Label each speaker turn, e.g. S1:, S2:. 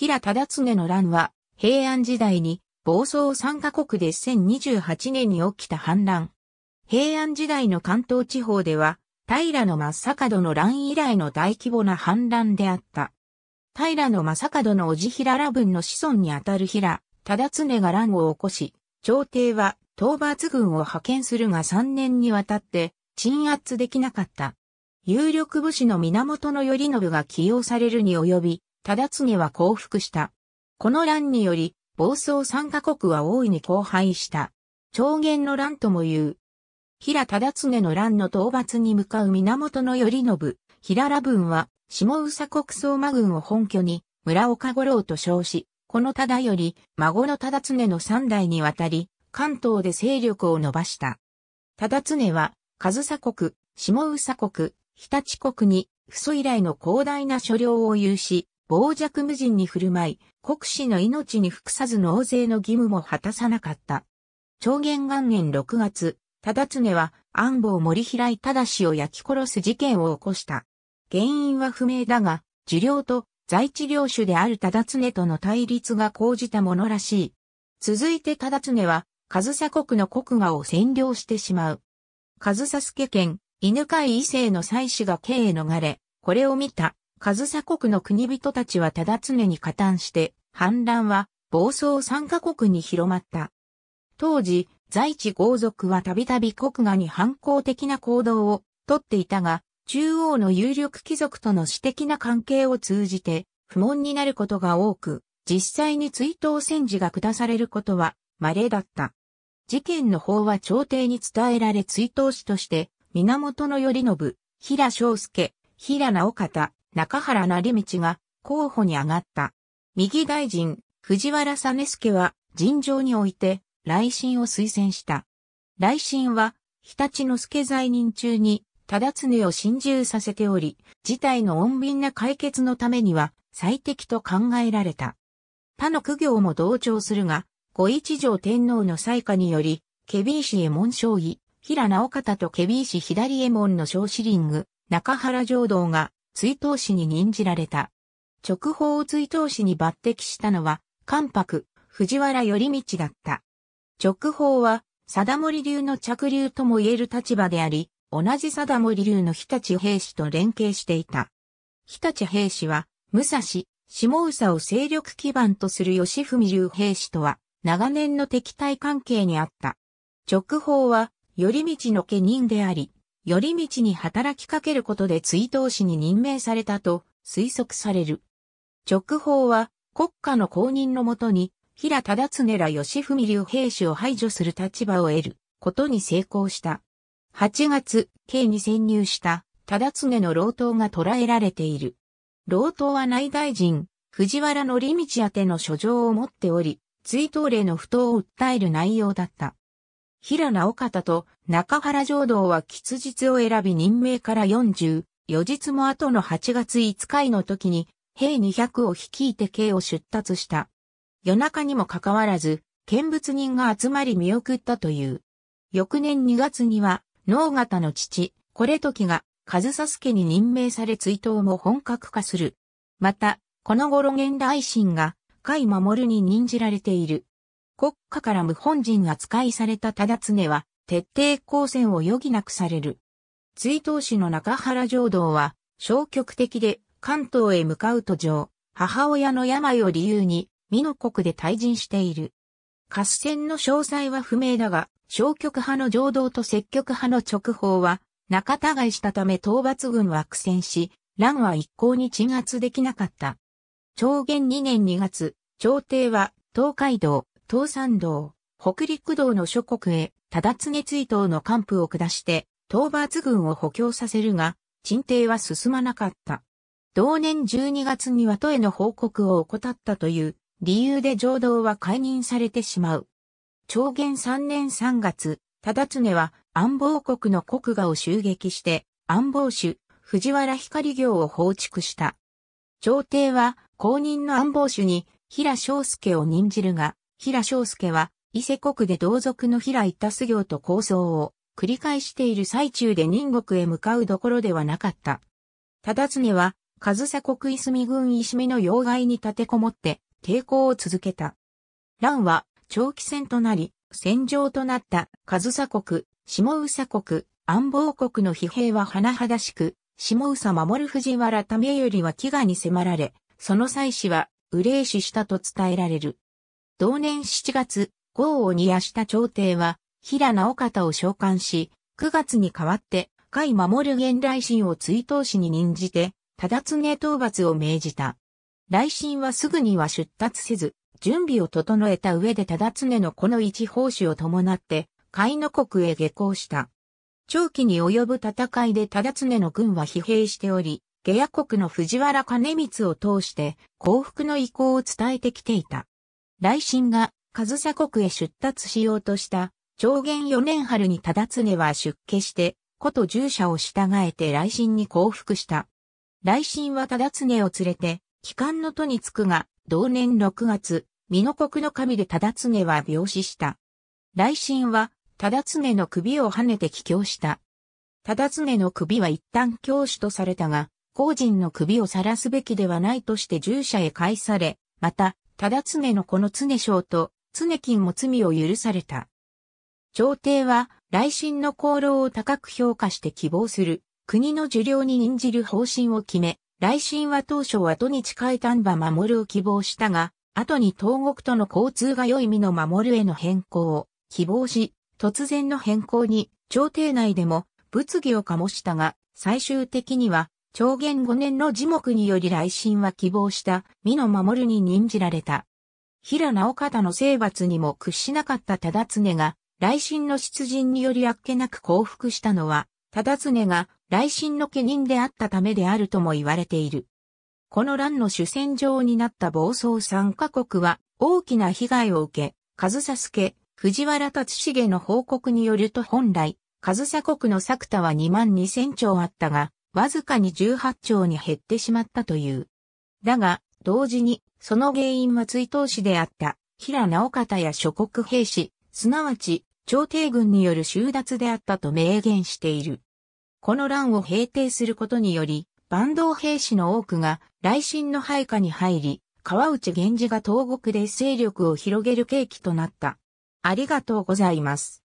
S1: 平忠常の乱は、平安時代に、暴走三カ国で1028年に起きた反乱。平安時代の関東地方では、平の正門の乱以来の大規模な反乱であった。平の正門のおじ平ら分の子孫にあたる平、忠常が乱を起こし、朝廷は討伐軍を派遣するが3年にわたって鎮圧できなかった。有力武士の源頼信が起用されるに及び、忠次は降伏した。この乱により、暴走三カ国は大いに荒廃した。長元の乱とも言う。平忠常の乱の討伐に向かう源頼信、平良軍は、下宇佐国相馬軍を本拠に、村岡五郎と称し、この忠より、孫の忠常の三代にわたり、関東で勢力を伸ばした。忠常は、上佐国、下宇佐国、日立国に、父祖以来の広大な所領を有し、傍若無人に振る舞い、国士の命に服さず納税の義務も果たさなかった。長元元年6月、忠常は安保森平井忠を焼き殺す事件を起こした。原因は不明だが、受領と在地領主である忠常との対立が講じたものらしい。続いて忠常は、上総国の国画を占領してしまう。上総助県、犬飼異勢の妻子が刑へ逃れ、これを見た上サ国の国人たちはただ常に加担して、反乱は暴走参加国に広まった。当時、在地豪族はたびたび国画に反抗的な行動をとっていたが、中央の有力貴族との私的な関係を通じて、不問になることが多く、実際に追悼戦時が下されることは稀だった。事件の法は朝廷に伝えられ追悼師として、源頼信、平昌介、平直方、中原成道が候補に上がった。右大臣、藤原実助は尋常において、来信を推薦した。来信は、日立之助在任中に、忠常を心中させており、事態の穏便な解決のためには最適と考えられた。他の苦行も同調するが、五一条天皇の裁下により、ケビー氏へ門将尉、平直方とケビー氏左衛門の小子リング、中原浄道が追悼士に任じられた。直を追悼士に抜擢したのは、関白、藤原頼道だった。直報は、貞森流の着流とも言える立場であり、同じ貞森流の日立兵士と連携していた。日立兵士は、武蔵、下佐を勢力基盤とする吉文流兵士とは、長年の敵対関係にあった。直報は、頼道の家人であり、寄り道に働きかけることで追悼士に任命されたと推測される。直報は国家の公認のもとに、平忠常ら義文流兵士を排除する立場を得ることに成功した。8月、刑に潜入した忠常の老頭が捕らえられている。老頭は内大臣、藤原の道宛ての書状を持っており、追悼令の不当を訴える内容だった。平直方と中原浄土は吉日を選び任命から44日も後の8月5日の時に、兵200を率いて京を出立した。夜中にもかかわらず、見物人が集まり見送ったという。翌年2月には、能方の父、これ時が、上佐助に任命され追悼も本格化する。また、この頃現代心が、甲斐守に任じられている。国家から無本人扱いされた忠常は、徹底抗戦を余儀なくされる。追悼師の中原浄道は、消極的で関東へ向かう途上、母親の病を理由に、美濃国で退陣している。合戦の詳細は不明だが、消極派の浄道と積極派の直方は、仲違いしたため討伐軍は苦戦し、乱は一向に鎮圧できなかった。長元2年2月、朝廷は東海道、東山道、北陸道の諸国へ、忠常追悼の幹布を下して、討伐軍を補強させるが、鎮定は進まなかった。同年12月に和都への報告を怠ったという理由で浄道は解任されてしまう。長元3年3月、忠常は安房国の国画を襲撃して安房主、藤原光行を放逐した。朝廷は公認の安房主に平昌介を任じるが、平章介は、伊勢国で同族の平一達行と構想を繰り返している最中で人国へ向かうどころではなかった。忠常は、上佐国泉軍しめの要害に立てこもって抵抗を続けた。乱は長期戦となり、戦場となった上佐国、下宇佐国、安房国の疲弊は甚だしく、下宇佐守藤原為頼は飢餓に迫られ、その祭祀は、憂死したと伝えられる。同年7月、豪を煮やした朝廷は、平直方を召喚し、9月に代わって、甲斐守元来臣を追悼士に任じて、忠常討伐を命じた。来臣はすぐには出立せず、準備を整えた上で忠常のこの一奉仕を伴って、海の国へ下校した。長期に及ぶ戦いで忠常の軍は疲弊しており、下野国の藤原兼光を通して、降伏の意向を伝えてきていた。来信が上総国へ出立しようとした長元4年春に忠常は出家して、古都従者を従えて来信に降伏した。来信は忠常を連れて、帰還の都に着くが、同年6月、美濃国の神で忠常は病死した。来信は、忠常の首を跳ねて帰京した。忠常の首は一旦教師とされたが、後人の首を晒すべきではないとして従者へ返され、また、忠常のこの常将と常金も罪を許された。朝廷は、来臣の功労を高く評価して希望する、国の受領に任じる方針を決め、来臣は当初は都に近い丹波守を希望したが、後に東国との交通が良い身の守るへの変更を希望し、突然の変更に、朝廷内でも物議を醸したが、最終的には長元五年の樹木により来信は希望した美の守るに任じられた。平直方の征伐にも屈しなかった忠常が、来信の出陣によりあっけなく降伏したのは、忠常が来信の家人であったためであるとも言われている。この乱の主戦場になった暴走参カ国は大きな被害を受け、和佐助、藤原達重の報告によると本来、和佐国の作田は2万2000兆あったが、わずかに18兆に減ってしまったという。だが、同時に、その原因は追悼士であった、平直方や諸国兵士、すなわち、朝廷軍による収奪であったと明言している。この乱を平定することにより、坂東兵士の多くが、来進の配下に入り、川内源氏が東国で勢力を広げる契機となった。ありがとうございます。